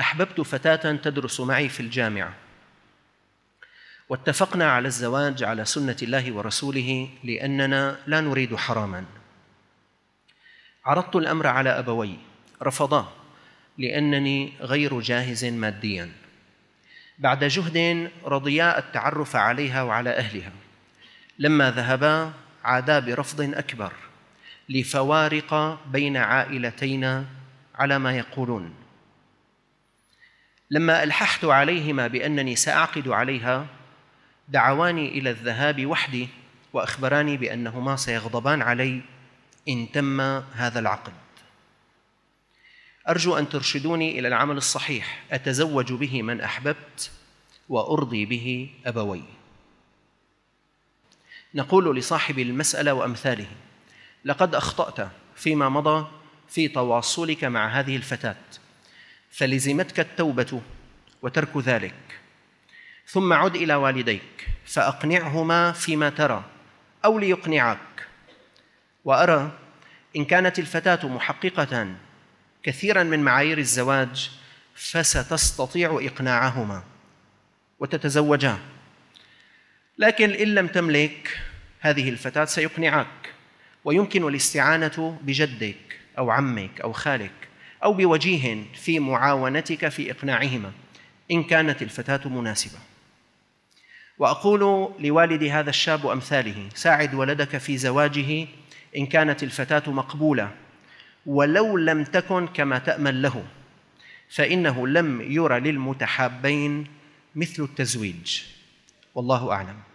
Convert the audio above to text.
احببت فتاه تدرس معي في الجامعه واتفقنا على الزواج على سنه الله ورسوله لاننا لا نريد حراما عرضت الامر على ابوي رفضا لانني غير جاهز ماديا بعد جهد رضيا التعرف عليها وعلى اهلها لما ذهبا عادا برفض اكبر لفوارق بين عائلتينا على ما يقولون لما الححت عليهما بانني ساعقد عليها دعواني الى الذهاب وحدي واخبراني بانهما سيغضبان علي ان تم هذا العقد ارجو ان ترشدوني الى العمل الصحيح اتزوج به من احببت وارضي به ابوي نقول لصاحب المساله وامثاله لقد اخطات فيما مضى في تواصلك مع هذه الفتاه فلزمتك التوبه وترك ذلك ثم عد الى والديك فاقنعهما فيما ترى او ليقنعك وارى ان كانت الفتاه محققه كثيرا من معايير الزواج فستستطيع اقناعهما وتتزوجا لكن ان لم تملك هذه الفتاه سيقنعك ويمكن الاستعانه بجدك او عمك او خالك أو بوجيه في معاونتك في إقناعهما إن كانت الفتاة مناسبة وأقول لوالد هذا الشاب وأمثاله ساعد ولدك في زواجه إن كانت الفتاة مقبولة ولو لم تكن كما تأمل له فإنه لم يرى للمتحابين مثل التزويج والله أعلم